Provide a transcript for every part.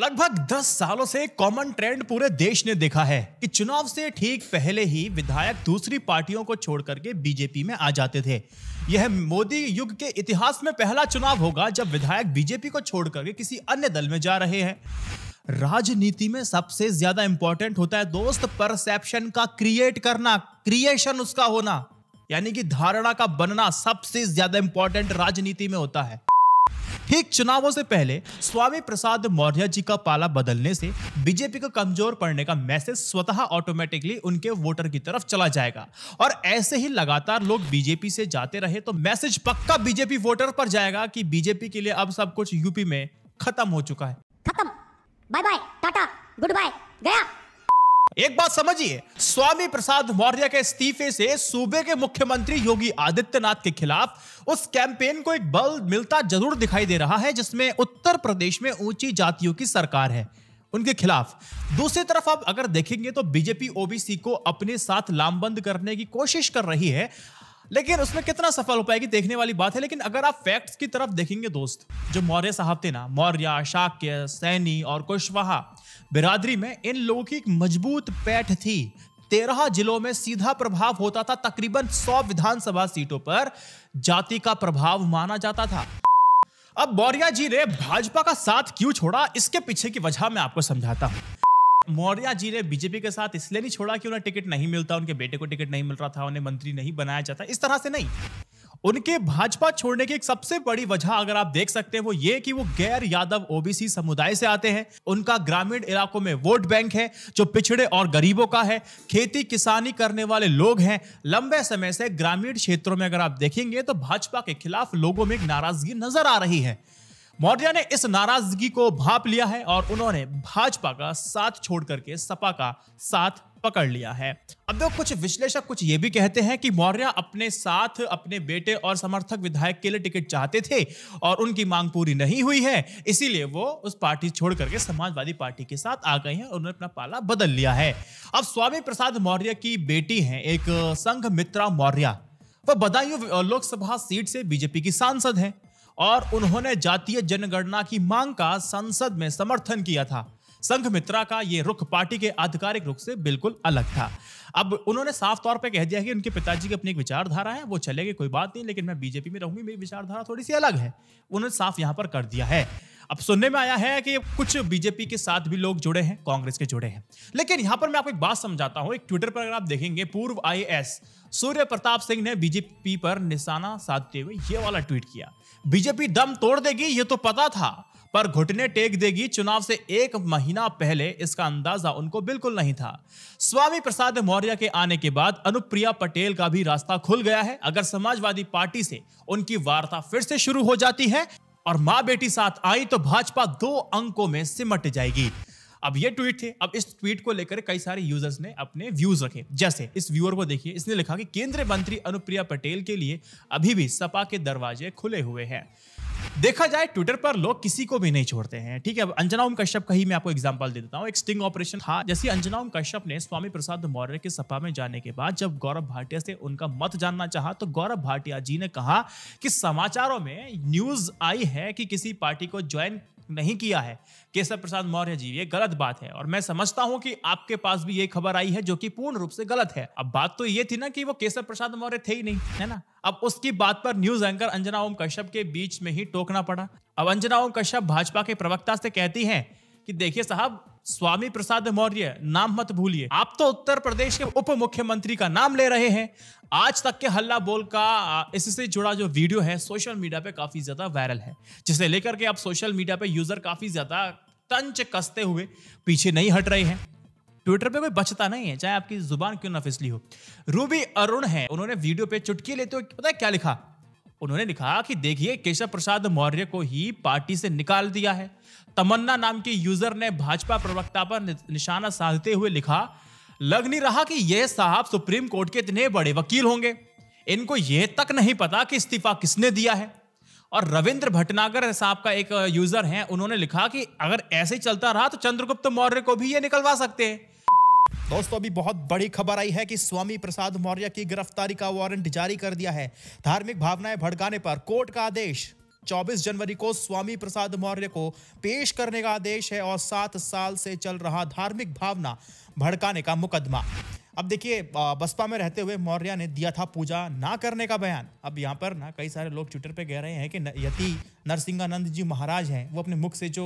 लगभग 10 सालों से कॉमन ट्रेंड पूरे देश ने देखा है कि चुनाव से ठीक पहले ही विधायक दूसरी पार्टियों को छोड़ करके बीजेपी में आ जाते थे यह मोदी युग के इतिहास में पहला चुनाव होगा जब विधायक बीजेपी को छोड़ करके किसी अन्य दल में जा रहे हैं राजनीति में सबसे ज्यादा इंपॉर्टेंट होता है दोस्त परसेप्शन का क्रिएट करना क्रिएशन उसका होना यानी कि धारणा का बनना सबसे ज्यादा इंपॉर्टेंट राजनीति में होता है ठीक चुनावों से पहले स्वामी प्रसाद मौर्य जी का पाला बदलने से बीजेपी को कमजोर पड़ने का मैसेज स्वतः ऑटोमेटिकली उनके वोटर की तरफ चला जाएगा और ऐसे ही लगातार लोग बीजेपी से जाते रहे तो मैसेज पक्का बीजेपी वोटर पर जाएगा कि बीजेपी के लिए अब सब कुछ यूपी में खत्म हो चुका है खत्म bye bye tata goodbye गया एक बात समझिए स्वामी प्रसाद मौर्य के इस्तीफे से सूबे के मुख्यमंत्री योगी आदित्यनाथ के खिलाफ उस कैंपेन को एक बल मिलता जरूर दिखाई दे रहा है जिसमें उत्तर प्रदेश में ऊंची जातियों की सरकार है उनके खिलाफ दूसरी तरफ आप अगर देखेंगे तो बीजेपी ओबीसी को अपने साथ लामबंद करने की कोशिश कर रही है लेकिन उसमें कितना सफल हो पाएगी देखने वाली बात है लेकिन अगर आप फैक्ट्स की तरफ देखेंगे दोस्त जो मौर्य साहब थे ना मौर्य शाक्य सैनी और कुशवाहा बिरादरी में इन लोगों की एक मजबूत पैठ थी तेरह जिलों में सीधा प्रभाव होता था तकरीबन सौ विधानसभा सीटों पर जाति का प्रभाव माना जाता था अब मौर्या जी ने भाजपा का साथ क्यों छोड़ा इसके पीछे की वजह मैं आपको समझाता हूं मौर्या जी ने बीजेपी के साथ इसलिए नहीं छोड़ा कि उन्हें टिकट नहीं मिलता उनके बेटे को टिकट नहीं मिल रहा था उन्हें मंत्री नहीं बनाया जाता इस तरह से नहीं उनके भाजपा छोड़ने की एक सबसे बड़ी वजह अगर आप देख सकते हैं वो ये कि वो गैर यादव ओबीसी समुदाय से आते हैं उनका ग्रामीण इलाकों में वोट बैंक है जो पिछड़े और गरीबों का है खेती किसानी करने वाले लोग हैं लंबे समय से ग्रामीण क्षेत्रों में अगर आप देखेंगे तो भाजपा के खिलाफ लोगों में एक नाराजगी नजर आ रही है मौर्या ने इस नाराजगी को भाप लिया है और उन्होंने भाजपा का साथ छोड़ करके सपा का साथ पकड़ लिया है अब देखो कुछ विश्लेषक कुछ ये भी कहते हैं कि मौर्य अपने साथ अपने बेटे और समर्थक विधायक के लिए टिकट चाहते थे और उनकी मांग पूरी नहीं हुई है इसीलिए वो उस पार्टी छोड़ करके समाजवादी पार्टी के साथ आ गए हैं और उन्होंने अपना पाला बदल लिया है अब स्वामी प्रसाद मौर्य की बेटी है एक संघ मित्रा मौर्य वह बदायूं लोकसभा सीट से बीजेपी की सांसद है और उन्होंने जातीय जनगणना की मांग का संसद में समर्थन किया था संघ मित्रा का ये रुख पार्टी के आधिकारिक रुख से बिल्कुल अलग था अब उन्होंने साफ तौर पे कह दिया कि उनके पिताजी की अपनी एक विचारधारा है वो चलेगी कोई बात नहीं लेकिन मैं बीजेपी में रहूंगी मेरी विचारधारा थोड़ी सी अलग है उन्होंने साफ यहाँ पर कर दिया है अब सुनने में आया है कि कुछ बीजेपी के साथ भी लोग जुड़े हैं कांग्रेस के जुड़े हैं लेकिन यहां पर मैं आपको एक बात समझाता हूं एक ट्विटर पर अगर आप देखेंगे पूर्व आई सूर्य प्रताप सिंह ने बीजेपी पर निशाना साधते हुए ये वाला ट्वीट किया बीजेपी दम तोड़ देगी ये तो पता था पर घुटने टेक देगी चुनाव से एक महीना पहले इसका अंदाजा उनको बिल्कुल नहीं था स्वामी प्रसाद मौर्य के आने के बाद अनुप्रिया पटेल का भी रास्ता खुल गया है अगर समाजवादी पार्टी से उनकी वार्ता फिर से शुरू हो जाती है और माँ बेटी साथ आई तो भाजपा दो अंकों में सिमट जाएगी अब ये ट्वीट थे अब इस ट्वीट को लेकर कई सारे यूजर्स ने अपने व्यूज रखे जैसे इस व्यूअर को देखिए इसने लिखा कि केंद्रीय मंत्री अनुप्रिया पटेल के लिए अभी भी सपा के दरवाजे खुले हुए हैं देखा जाए ट्विटर पर लोग किसी को भी नहीं छोड़ते हैं ठीक है अंजना ओम कश्यप का ही मैं आपको एग्जांपल दे देता हूँ एक स्टिंग ऑपरेशन था जैसे अंजना ओम कश्यप ने स्वामी प्रसाद मौर्य के सपा में जाने के बाद जब गौरव भाटिया से उनका मत जानना चाहा तो गौरव भाटिया जी ने कहा कि समाचारों में न्यूज आई है कि किसी पार्टी को ज्वाइन नहीं किया है केशव प्रसाद मौर्य जी ये गलत बात है और मैं समझता हूं कि आपके पास भी ये खबर आई है जो कि पूर्ण रूप से गलत है अब बात तो ये थी ना कि वो केशव प्रसाद मौर्य थे ही नहीं है ना अब उसकी बात पर न्यूज एंकर अंजना ओम कश्यप के बीच में ही टोकना पड़ा अब अंजना ओम कश्यप भाजपा के प्रवक्ता से कहती है कि देखिए साहब स्वामी प्रसाद मौर्य नाम मत भूलिए आप तो उत्तर प्रदेश के उप मुख्यमंत्री का नाम ले रहे हैं आज तक के हल्ला बोल का इससे जुड़ा जो वीडियो है सोशल मीडिया पे काफी ज्यादा वायरल है जिसे लेकर के आप सोशल मीडिया पे यूजर काफी ज्यादा तंच कसते हुए पीछे नहीं हट रहे हैं ट्विटर पे कोई बचता नहीं है चाहे आपकी जुबान क्यों ना फिसली हो रूबी अरुण है उन्होंने वीडियो पे चुटकी लेते हुए पता है क्या लिखा उन्होंने लिखा कि देखिए केशव प्रसाद मौर्य को ही पार्टी से निकाल दिया है तमन्ना नाम के यूजर ने भाजपा प्रवक्ता पर निशाना साधते हुए लिखा लग नहीं रहा कि यह साहब सुप्रीम कोर्ट के इतने बड़े वकील होंगे इनको यह तक नहीं पता कि इस्तीफा किसने दिया है और रविंद्र भटनागर साहब का एक यूजर है उन्होंने लिखा कि अगर ऐसे ही चलता रहा तो चंद्रगुप्त मौर्य को भी ये निकलवा सकते हैं दोस्तों अभी बहुत बड़ी खबर आई है कि स्वामी प्रसाद मौर्य की गिरफ्तारी का वारंट जारी कर दिया है धार्मिक भावनाएं भड़काने पर कोर्ट का आदेश 24 जनवरी को स्वामी प्रसाद मौर्य को पेश करने का आदेश है और सात साल से चल रहा धार्मिक भावना भड़काने का मुकदमा अब देखिए बसपा में रहते हुए मौर्य ने दिया था पूजा ना करने का बयान अब यहाँ पर ना कई सारे लोग ट्विटर पे कह रहे हैं कि यति नरसिंहानंद जी महाराज हैं वो अपने मुख से जो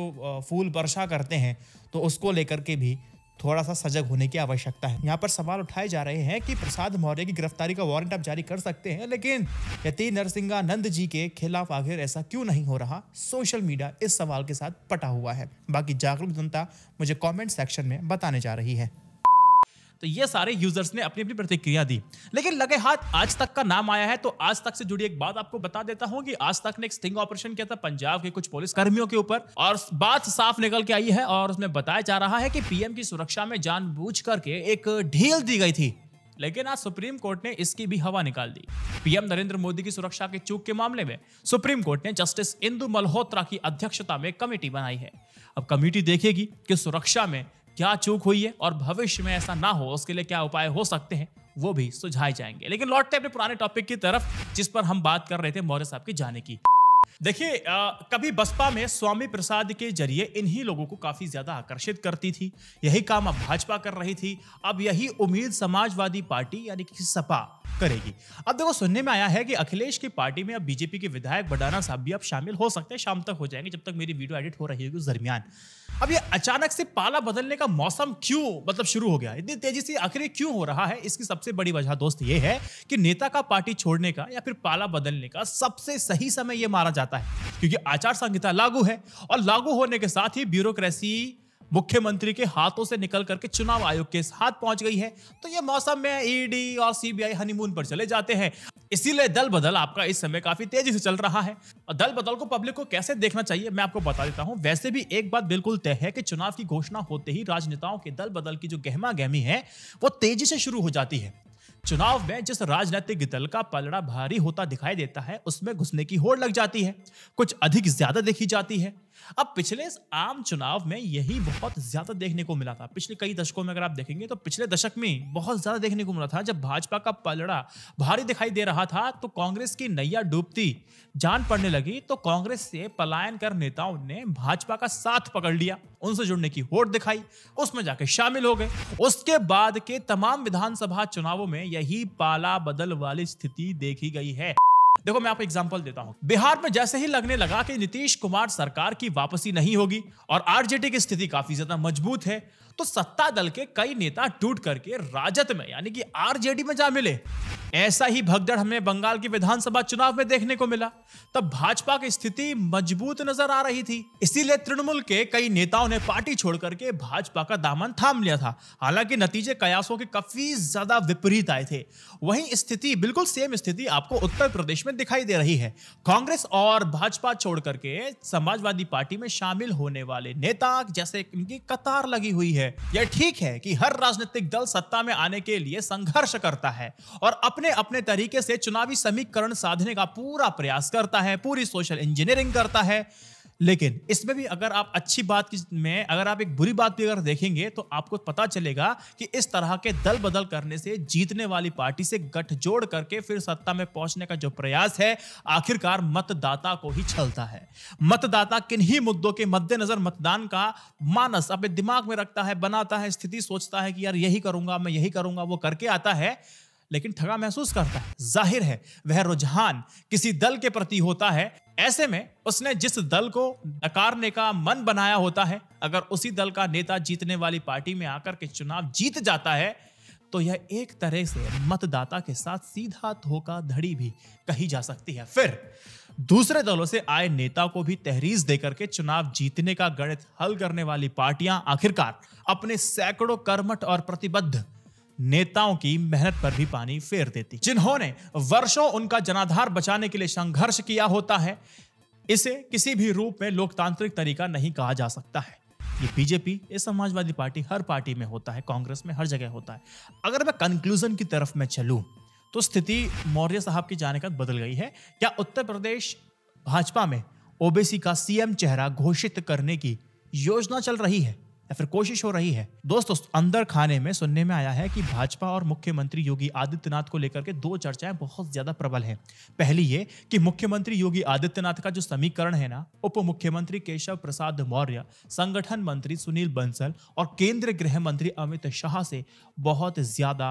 फूल वर्षा करते हैं तो उसको लेकर के भी थोड़ा सा सजग होने की आवश्यकता है यहाँ पर सवाल उठाए जा रहे हैं कि प्रसाद मौर्य की गिरफ्तारी का वारंट आप जारी कर सकते हैं लेकिन यति नरसिंहानंद जी के खिलाफ आखिर ऐसा क्यों नहीं हो रहा सोशल मीडिया इस सवाल के साथ पटा हुआ है बाकी जागरूक जनता मुझे कॉमेंट सेक्शन में बताने जा रही है तो ये सारे यूजर्स ने अपनी अपनी प्रतिक्रिया दी लेकिन लगे हाथ आज तक का नाम आया है तो आज तक से जुड़ी एक बात आपको बता देता हूँ कि आज तक ने एक स्टिंग ऑपरेशन किया था पंजाब के कुछ पुलिस कर्मियों के ऊपर और बात साफ निकल के आई है और उसमें बताया जा रहा है कि पीएम की सुरक्षा में जानबूझ करके एक ढील दी गई थी लेकिन आज सुप्रीम कोर्ट ने इसकी भी हवा निकाल दी पीएम नरेंद्र मोदी की सुरक्षा के चूक के मामले में सुप्रीम कोर्ट ने जस्टिस इंदु मल्होत्रा की अध्यक्षता में कमेटी बनाई है अब कमेटी देखेगी कि सुरक्षा में क्या चूक हुई है और भविष्य में ऐसा ना हो उसके लिए क्या उपाय हो सकते हैं वो भी सुझाए जाएंगे लेकिन लौटते अपने पुराने टॉपिक की तरफ जिस पर हम बात कर रहे थे मौर्य साहब के जाने की देखिए कभी बसपा में स्वामी प्रसाद के जरिए इन्हीं लोगों को काफी ज्यादा आकर्षित करती थी यही काम अब भाजपा कर रही थी अब यही उम्मीद समाजवादी पार्टी यानी कि सपा करेगी अब देखो सुनने में आया है कि अखिलेश की पार्टी में अब बीजेपी के विधायक बडाना साहब भी अब शामिल हो सकते हैं शाम तक हो जाएंगे जब तक मेरी वीडियो एडिट हो रही होगी उस दरमियान अब ये अचानक से पाला बदलने का मौसम क्यों मतलब शुरू हो गया इतनी तेजी से आखिर क्यों हो रहा है इसकी सबसे बड़ी वजह दोस्त ये है कि नेता का पार्टी छोड़ने का या फिर पाला बदलने का सबसे सही समय यह माना जाता है क्योंकि आचार संहिता लागू है और लागू होने के साथ ही ब्यूरोक्रेसी मुख्यमंत्री के हाथों से निकल करके चुनाव आयोग के हाथ पहुंच गई है तो ये मौसम में ईडी e और सीबीआई हनीमून पर चले जाते हैं इसीलिए दल बदल आपका इस समय काफी तेजी से चल रहा है और दल बदल को पब्लिक को कैसे देखना चाहिए मैं आपको बता देता हूं वैसे भी एक बात बिल्कुल तय है कि चुनाव की घोषणा होते ही राजनेताओं के दल बदल की जो गहमा गहमी है वो तेजी से शुरू हो जाती है चुनाव में जिस राजनीतिक दल का पलड़ा भारी होता दिखाई देता है उसमें घुसने की होड़ लग जाती है कुछ अधिक ज्यादा देखी जाती है अब पिछले आम चुनाव में यही बहुत ज्यादा देखने को मिला था पिछले कई दशकों में अगर आप देखेंगे तो पिछले दशक में बहुत ज्यादा देखने को मिला था जब भाजपा का पलड़ा भारी दिखाई दे रहा था तो कांग्रेस की नैया डूबती जान पड़ने लगी तो कांग्रेस से पलायन कर नेताओं ने भाजपा का साथ पकड़ लिया उनसे जुड़ने की होट दिखाई उसमें जाके शामिल हो गए उसके बाद के तमाम विधानसभा चुनावों में यही पाला बदल वाली स्थिति देखी गई है देखो मैं आपको एग्जाम्पल देता हूँ बिहार में जैसे ही लगने लगा कि नीतीश कुमार सरकार की वापसी नहीं होगी और आरजेडी की स्थिति काफी ज्यादा मजबूत है तो सत्ता दल के कई नेता टूट करके राजद में यानी कि आरजेडी में जा मिले ऐसा ही भगदड़ हमें बंगाल के विधानसभा चुनाव में देखने को मिला तब भाजपा की स्थिति मजबूत नजर आ रही थी इसीलिए तृणमूल के कई नेताओं ने पार्टी छोड़ करके भाजपा का दामन थाम लिया था हालांकि नतीजे कयासों के काफी ज्यादा विपरीत आए थे वही स्थिति बिल्कुल सेम स्थिति आपको उत्तर प्रदेश में में दिखाई दे रही है कांग्रेस और भाजपा छोड़ करके समाजवादी पार्टी में शामिल होने वाले नेता जैसे इनकी कतार लगी हुई है यह ठीक है कि हर राजनीतिक दल सत्ता में आने के लिए संघर्ष करता है और अपने अपने तरीके से चुनावी समीकरण साधने का पूरा प्रयास करता है पूरी सोशल इंजीनियरिंग करता है लेकिन इसमें भी अगर आप अच्छी बात की में अगर आप एक बुरी बात भी अगर देखेंगे तो आपको पता चलेगा कि इस तरह के दल बदल करने से जीतने वाली पार्टी से गठजोड़ करके फिर सत्ता में पहुंचने का जो प्रयास है आखिरकार मतदाता को ही छलता है मतदाता किन ही मुद्दों के मद्देनजर मतदान का मानस अपने दिमाग में रखता है बनाता है स्थिति सोचता है कि यार यही करूंगा मैं यही करूंगा वो करके आता है लेकिन ठगा महसूस करता है जाहिर है वह रुझान किसी दल के प्रति होता है ऐसे में उसने जिस दल को नकारने का मन बनाया होता है अगर उसी दल का नेता जीतने वाली पार्टी में आकर के चुनाव जीत जाता है तो यह एक तरह से मतदाता के साथ सीधा धोखा धड़ी भी कही जा सकती है फिर दूसरे दलों से आए नेता को भी तहरीज देकर के चुनाव जीतने का गणित हल करने वाली पार्टियां आखिरकार अपने सैकड़ों कर्मठ और प्रतिबद्ध नेताओं की मेहनत पर भी पानी फेर देती जिन्होंने वर्षों उनका जनाधार बचाने के लिए संघर्ष किया होता है इसे किसी भी रूप में लोकतांत्रिक तरीका नहीं कहा जा सकता है ये बीजेपी ये समाजवादी पार्टी हर पार्टी में होता है कांग्रेस में हर जगह होता है अगर मैं कंक्लूजन की तरफ मैं चलूं तो स्थिति मौर्य साहब की जाने का बदल गई है क्या उत्तर प्रदेश भाजपा में ओबीसी का सीएम चेहरा घोषित करने की योजना चल रही है या फिर कोशिश हो रही है दोस्तों अंदर खाने में सुनने में आया है कि भाजपा और मुख्यमंत्री योगी आदित्यनाथ को लेकर के दो चर्चाएं बहुत ज्यादा प्रबल हैं पहली ये कि मुख्यमंत्री योगी आदित्यनाथ का जो समीकरण है ना उप मुख्यमंत्री केशव प्रसाद मौर्य संगठन मंत्री सुनील बंसल और केंद्रीय गृह मंत्री अमित शाह से बहुत ज्यादा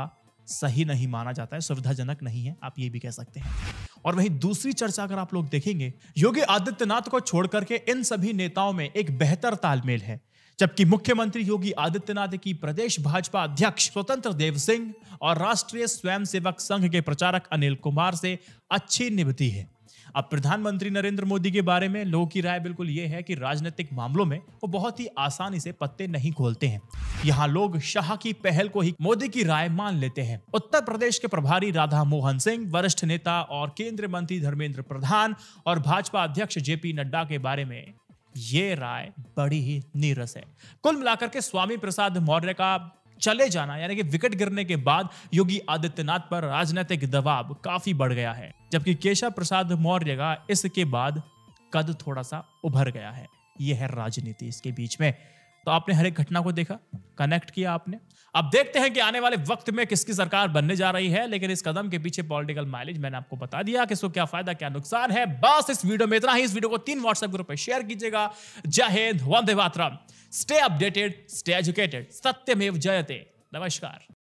सही नहीं माना जाता है सुविधाजनक नहीं है आप ये भी कह सकते हैं और वहीं दूसरी चर्चा अगर आप लोग देखेंगे योगी आदित्यनाथ को छोड़कर के इन सभी नेताओं में एक बेहतर तालमेल है जबकि मुख्यमंत्री योगी आदित्यनाथ की प्रदेश भाजपा अध्यक्ष स्वतंत्र देव सिंह और राष्ट्रीय स्वयंसेवक संघ के प्रचारक अनिल कुमार से अच्छी निभती है अब प्रधानमंत्री नरेंद्र मोदी के बारे में लोगों की राय बिल्कुल ये है कि राजनीतिक मामलों में वो बहुत ही आसानी से पत्ते नहीं खोलते हैं यहाँ लोग शाह की पहल को ही मोदी की राय मान लेते हैं उत्तर प्रदेश के प्रभारी राधा मोहन सिंह वरिष्ठ नेता और केंद्रीय मंत्री धर्मेंद्र प्रधान और भाजपा अध्यक्ष जेपी नड्डा के बारे में ये राय बड़ी ही नीरस है कुल मिलाकर के स्वामी प्रसाद मौर्य का चले जाना यानी कि विकेट गिरने के बाद योगी आदित्यनाथ पर राजनीतिक दबाव काफी बढ़ गया है जबकि केशव प्रसाद मौर्य का इसके बाद कद थोड़ा सा उभर गया है यह है राजनीति इसके बीच में तो आपने हर एक घटना को देखा कनेक्ट किया आपने अब देखते हैं कि आने वाले वक्त में किसकी सरकार बनने जा रही है लेकिन इस कदम के पीछे पॉलिटिकल माइलेज मैंने आपको बता दिया कि इसको क्या फायदा क्या नुकसान है बस इस वीडियो में इतना ही इस वीडियो को तीन व्हाट्सएप ग्रुप पर शेयर कीजिएगा Jai Hind Vande Mataram stay updated stay educated Satyameva Jayate नमस्कार